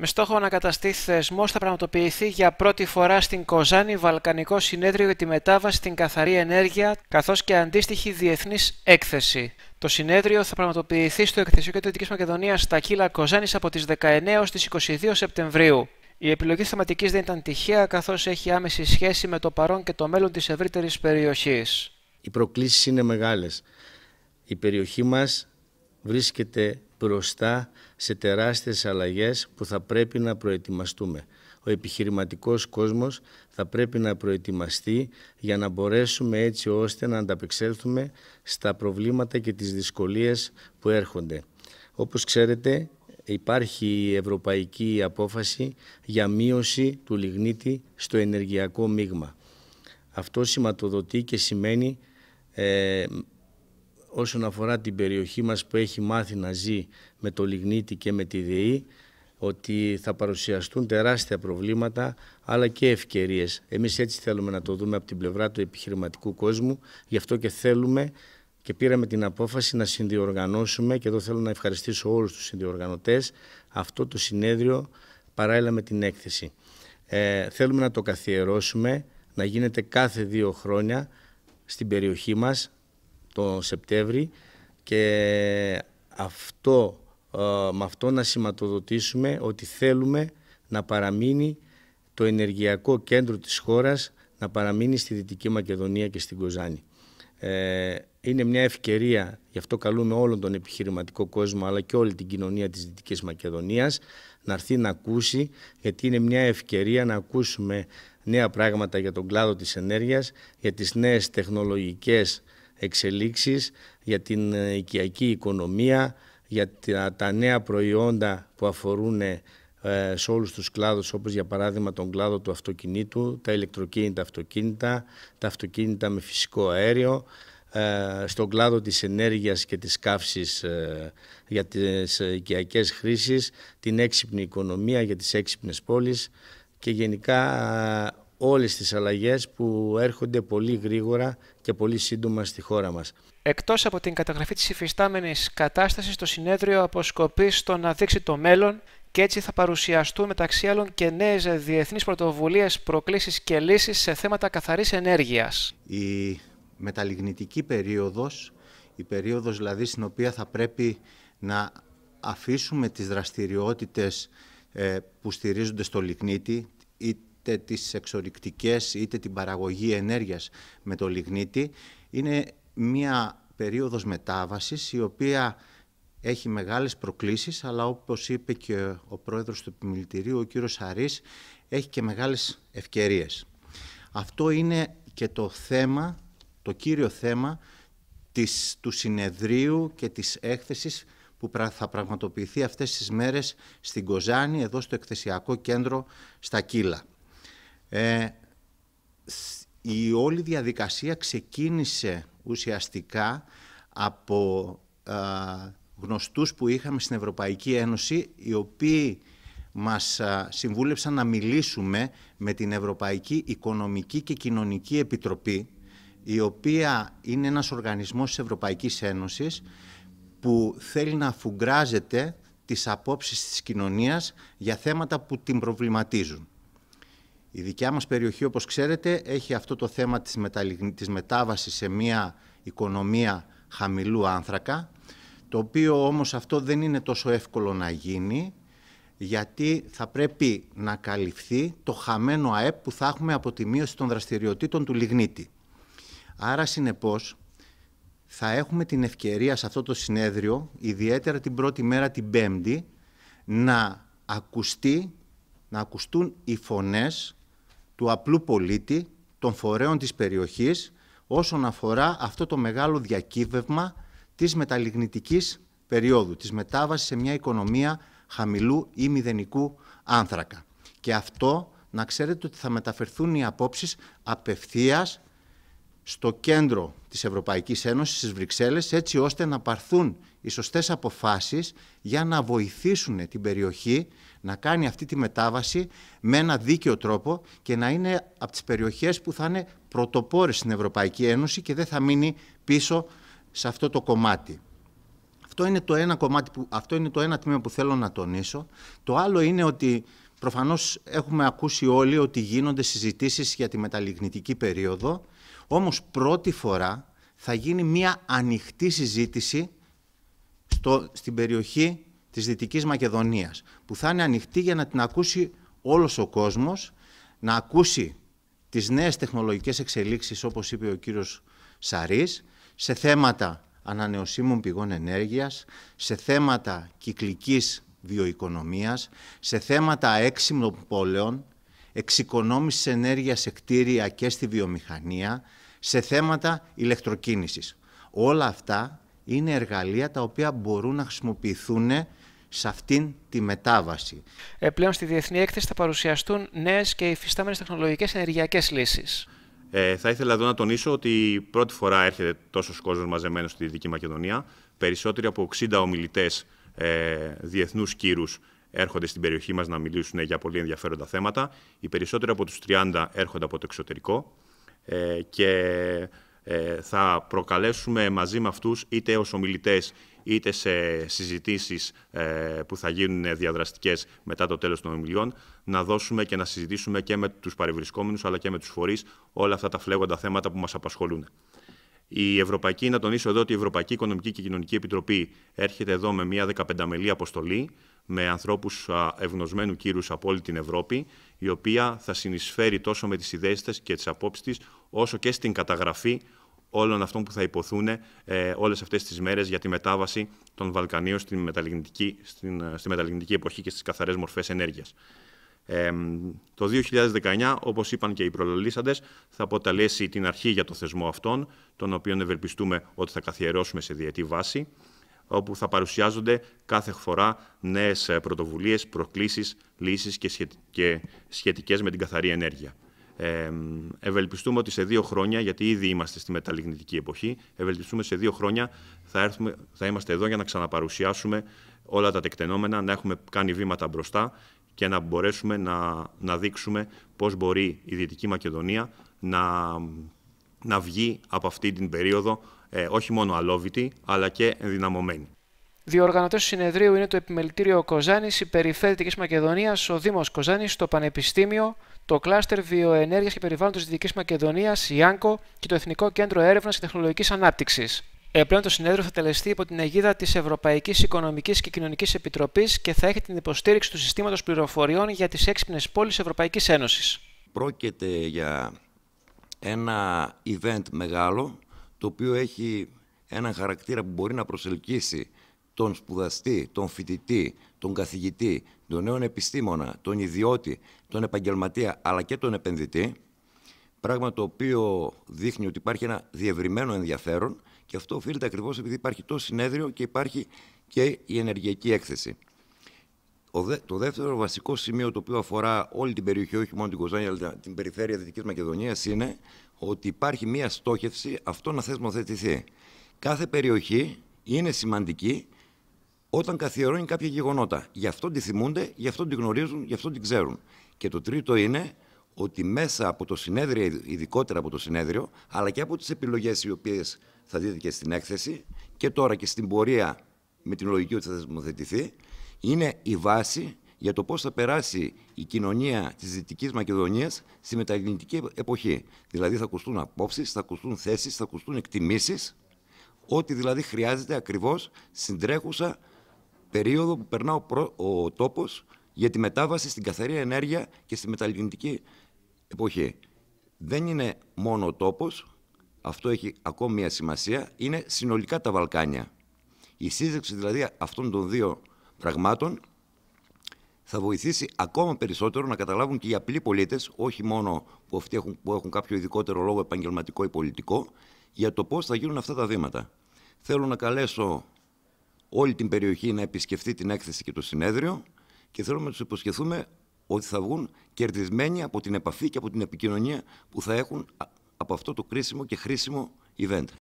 με στόχο να καταστεί θεσμός θα πραγματοποιηθεί για πρώτη φορά στην Κοζάνη Βαλκανικό Συνέδριο για τη Μετάβαση στην Καθαρή Ενέργεια, καθώς και αντίστοιχη διεθνής έκθεση. Το συνέδριο θα πραγματοποιηθεί στο Εκθεσιακό Κέντρο Δυτικής Μακεδονίας στα Κύλα Κοζάνης από τις 19 έως τις 22 Σεπτεμβρίου. Η επιλογή θεματικής δεν ήταν τυχαία, καθώς έχει άμεση σχέση με το παρόν και το μέλλον της ευρύτερης περιοχής. Οι προκλήσεις είναι μεγάλες. Η περιοχή μας βρίσκεται μπροστά σε τεράστιες αλλαγές που θα πρέπει να προετοιμαστούμε. Ο επιχειρηματικός κόσμος θα πρέπει να προετοιμαστεί για να μπορέσουμε έτσι ώστε να ανταπεξέλθουμε στα προβλήματα και τις δυσκολίες που έρχονται. Όπως ξέρετε υπάρχει η ευρωπαϊκή απόφαση για μείωση του λιγνίτη στο ενεργειακό μείγμα. Αυτό σηματοδοτεί και σημαίνει ε, όσον αφορά την περιοχή μας που έχει μάθει να ζει με το Λιγνίτη και με τη ΔΕΗ ότι θα παρουσιαστούν τεράστια προβλήματα αλλά και ευκαιρίες. Εμείς έτσι θέλουμε να το δούμε από την πλευρά του επιχειρηματικού κόσμου, γι' αυτό και θέλουμε και πήραμε την απόφαση να συνδιοργανώσουμε και εδώ θέλω να ευχαριστήσω όλους τους συνδιοργανωτές αυτό το συνέδριο παράλληλα με την έκθεση. Ε, θέλουμε να το καθιερώσουμε, να γίνεται κάθε δύο χρόνια στην περιοχή μας το Σεπτέμβρη και αυτό, ε, με αυτό να σηματοδοτήσουμε ότι θέλουμε να παραμείνει το ενεργειακό κέντρο της χώρας να παραμείνει στη Δυτική Μακεδονία και στην Κοζάνη. Ε, είναι μια ευκαιρία, γι' αυτό καλούμε όλον τον επιχειρηματικό κόσμο αλλά και όλη την κοινωνία της Δυτικής Μακεδονίας να έρθει να ακούσει γιατί είναι μια ευκαιρία να ακούσουμε νέα πράγματα για τον κλάδο της ενέργειας, για τις νέες τεχνολογικές εξελίξεις για την ε, οικιακή οικονομία, για τα νέα προϊόντα που αφορούν ε, σε όλους τους κλάδους, όπως για παράδειγμα τον κλάδο του αυτοκινήτου, τα ηλεκτροκίνητα αυτοκίνητα, τα αυτοκίνητα με φυσικό αέριο, ε, στον κλάδο της ενέργειας και της καύσης για τις οικιακές χρήσεις, την έξυπνη οικονομία για τις έξυπνες πόλεις και γενικά όλες τις αλλαγές που έρχονται πολύ γρήγορα και πολύ σύντομα στη χώρα μας. Εκτός από την καταγραφή της υφιστάμενης κατάστασης, το συνέδριο αποσκοπεί στο να δείξει το μέλλον και έτσι θα παρουσιαστούν μεταξύ άλλων και νέες διεθνείς πρωτοβουλίες, προκλήσεις και λύσεις σε θέματα καθαρής ενέργειας. Η μεταλιγνητική περίοδος, η περίοδος δηλαδή στην οποία θα πρέπει να αφήσουμε τις δραστηριότητες ε, που στηρίζονται στο λιγνίτη, είτε τις εξορυκτικές είτε την παραγωγή ενέργειας με το λιγνίτη. Είναι μια περίοδος μετάβασης η οποία έχει μεγάλες προκλήσεις αλλά όπως είπε και ο πρόεδρος του επιμελητηρίου ο κύριος Σαρής έχει και μεγάλες ευκαιρίες. Αυτό είναι και το θέμα, το κύριο θέμα της, του συνεδρίου και της έκθεσης που θα πραγματοποιηθεί αυτές τις μέρες στην Κοζάνη, εδώ στο Εκθεσιακό Κέντρο στα Κύλα. Ε, η όλη διαδικασία ξεκίνησε ουσιαστικά από γνωστού γνωστούς που είχαμε στην Ευρωπαϊκή Ένωση, οι οποίοι μας συμβούλεψαν να μιλήσουμε με την Ευρωπαϊκή Οικονομική και Κοινωνική Επιτροπή, η οποία είναι ένας οργανισμός της Ευρωπαϊκής Ένωσης που θέλει να αφουγκράζεται τις απόψεις της κοινωνίας για θέματα που την προβληματίζουν. Η δικιά μας περιοχή, όπως ξέρετε, έχει αυτό το θέμα της, μετάβαση της μετάβασης σε μια οικονομία χαμηλού άνθρακα, το οποίο όμως αυτό δεν είναι τόσο εύκολο να γίνει, γιατί θα πρέπει να καλυφθεί το χαμένο ΑΕΠ που θα έχουμε από τη μείωση των δραστηριοτήτων του λιγνίτη. Άρα, συνεπώς, θα έχουμε την ευκαιρία σε αυτό το συνέδριο, ιδιαίτερα την πρώτη μέρα, την Πέμπτη, να ακουστεί, να ακουστούν οι φωνές του απλού πολίτη, των φορέων της περιοχής, όσον αφορά αυτό το μεγάλο διακύβευμα της μεταλιγνητικής περίοδου, της μετάβασης σε μια οικονομία χαμηλού ή μηδενικού άνθρακα. Και αυτό να ξέρετε ότι θα μεταφερθούν οι απόψεις απευθείας στο κέντρο της Ευρωπαϊκής Ένωσης, στις Βρυξέλλες, έτσι ώστε να παρθούν οι σωστές αποφάσεις για να βοηθήσουν την περιοχή να κάνει αυτή τη μετάβαση με ένα δίκαιο τρόπο και να είναι από τις περιοχές που θα είναι πρωτοπόρες στην Ευρωπαϊκή Ένωση και δεν θα μείνει πίσω σε αυτό το κομμάτι. Αυτό είναι το ένα, κομμάτι που, αυτό είναι το ένα τμήμα που θέλω να τονίσω. Το άλλο είναι ότι προφανώς έχουμε ακούσει όλοι ότι γίνονται συζητήσεις για τη μεταλιγνητική περίοδο όμως πρώτη φορά θα γίνει μια ανοιχτή συζήτηση στο, στην περιοχή της Δυτικής Μακεδονίας που θα είναι ανοιχτή για να την ακούσει όλος ο κόσμος, να ακούσει τις νέες τεχνολογικές εξελίξεις όπως είπε ο κύριος Σαρής σε θέματα ανανεωσίμων πηγών ενέργειας, σε θέματα κυκλικής βιοοικονομίας, σε θέματα έξυπνων πόλεων, εξοικονόμησης ενέργειας σε κτίρια και στη βιομηχανία, σε θέματα ηλεκτροκίνησης. Όλα αυτά είναι εργαλεία τα οποία μπορούν να χρησιμοποιηθούν σε αυτήν τη μετάβαση. Ε, πλέον στη Διεθνή Έκθεση θα παρουσιαστούν νέες και υφιστάμενες τεχνολογικές ενεργειακές λύσεις. Ε, θα ήθελα εδώ να τονίσω ότι πρώτη φορά έρχεται τόσος κόσμος μαζεμένος στη Δυτική Μακεδονία. Περισσότεροι από 60 ομιλητές ε, διεθνούς κύρους έρχονται στην περιοχή μας να μιλήσουν για πολύ ενδιαφέροντα θέματα. Οι περισσότεροι από τους 30 έρχονται από το εξωτερικό. Ε, και ε, θα προκαλέσουμε μαζί με αυτούς είτε ως ομιλητές είτε σε συζητήσεις ε, που θα γίνουν διαδραστικές μετά το τέλος των ομιλιών, να δώσουμε και να συζητήσουμε και με τους παρευρισκόμενους αλλά και με τους φορείς όλα αυτά τα φλέγοντα θέματα που μας απασχολούν. Η Ευρωπαϊκή, να τονίσω εδώ ότι η Ευρωπαϊκή Οικονομική και Κοινωνική Επιτροπή έρχεται εδώ με μια 15 μελή αποστολή, με ανθρώπους ευγνωσμένου κύρους από όλη την Ευρώπη, η οποία θα συνεισφέρει τόσο με τις ιδέες της και τις απόψεις της όσο και στην καταγραφή όλων αυτών που θα υποθούν ε, όλες αυτές τις μέρες για τη μετάβαση των Βαλκανίων στη μεταλλιγνητική, στην, ε, στη μεταλλιγνητική εποχή και στις καθαρές μορφές ενέργειας. το 2019, όπως είπαν και οι προλαλήσαντες, θα αποτελέσει την αρχή για το θεσμό αυτόν, τον οποίο ευελπιστούμε ότι θα καθιερώσουμε σε διετή βάση όπου θα παρουσιάζονται κάθε φορά νέες ε, πρωτοβουλίες, προκλήσεις, λύσεις και σχετικές με την καθαρή ενέργεια. ευελπιστούμε ότι σε δύο χρόνια, γιατί ήδη είμαστε στη μεταλλιγνητική εποχή, ευελπιστούμε σε δύο χρόνια θα, έρθουμε, θα είμαστε εδώ για να ξαναπαρουσιάσουμε όλα τα τεκτενόμενα, να έχουμε κάνει βήματα μπροστά και να μπορέσουμε να, να δείξουμε πώς μπορεί η Δυτική Μακεδονία να, να βγει από αυτή την περίοδο ε, όχι μόνο αλόβητη, αλλά και ενδυναμωμένη. Διοργανωτές του συνεδρίου είναι το Επιμελητήριο Κοζάνης Περιφέρεια Δυτική Μακεδονίας, ο Δήμος Κοζάνης, το Πανεπιστήμιο, το Κλάστερ Βιοενέργειας και Περιβάλλοντο Δυτικής Μακεδονίας, η ΆΝΚΟ και το Εθνικό Κέντρο Έρευνας και Τεχνολογικής Ανάπτυξης. Επλέον το συνέδριο θα τελεστεί υπό την αιγίδα της Ευρωπαϊκής Οικονομικής και Κοινωνικής Επιτροπής και θα έχει την υποστήριξη του συστήματος πληροφοριών για τις έξυπνες πόλεις Ευρωπαϊκής Ένωσης. Πρόκειται για ένα event μεγάλο το οποίο έχει έναν χαρακτήρα που μπορεί να προσελκύσει τον σπουδαστή, τον φοιτητή, τον καθηγητή, τον νέον επιστήμονα, τον ιδιώτη, τον επαγγελματία αλλά και τον επενδυτή, πράγμα το οποίο δείχνει ότι υπάρχει ένα διευρυμένο ενδιαφέρον και αυτό οφείλεται ακριβώς επειδή υπάρχει το συνέδριο και υπάρχει και η ενεργειακή έκθεση. Το δεύτερο βασικό σημείο το οποίο αφορά όλη την περιοχή, όχι μόνο την Κοζάνη, αλλά την περιφέρεια Δυτικής Μακεδονίας, είναι ότι υπάρχει μία στόχευση αυτό να θεσμοθετηθεί. Κάθε περιοχή είναι σημαντική όταν καθιερώνει κάποια γεγονότα. Γι' αυτό τη θυμούνται, γι' αυτό τη γνωρίζουν, γι' αυτό τη ξέρουν. Και το τρίτο είναι ότι μέσα από το συνέδριο, ειδικότερα από το συνέδριο, αλλά και από τις επιλογές οι οποίες θα δείτε και στην έκθεση και τώρα και στην πορεία με την λογική ότι θα θεσμοθετηθεί, είναι η βάση για το πώς θα περάσει η κοινωνία της Δυτικής Μακεδονίας στη μεταγνητική εποχή. Δηλαδή θα ακουστούν απόψεις, θα ακουστούν θέσεις, θα ακουστούν εκτιμήσεις, ό,τι δηλαδή χρειάζεται ακριβώς συντρέχουσα περίοδο που περνά ο, προ... τόπος για τη μετάβαση στην καθαρή ενέργεια και στη μεταγνητική εποχή. Δεν είναι μόνο ο τόπος, αυτό έχει ακόμη μια σημασία, είναι συνολικά τα Βαλκάνια. Η σύζευξη δηλαδή αυτών των δύο πραγμάτων θα βοηθήσει ακόμα περισσότερο να καταλάβουν και οι απλοί πολίτες, όχι μόνο που, αυτοί έχουν, που έχουν κάποιο ειδικότερο λόγο επαγγελματικό ή πολιτικό, για το πώς θα γίνουν αυτά τα βήματα. Θέλω να καλέσω όλη την περιοχή να επισκεφτεί την έκθεση και το συνέδριο και θέλω να τους υποσχεθούμε ότι θα βγουν κερδισμένοι από την επαφή και από την επικοινωνία που θα έχουν από αυτό το κρίσιμο και χρήσιμο event.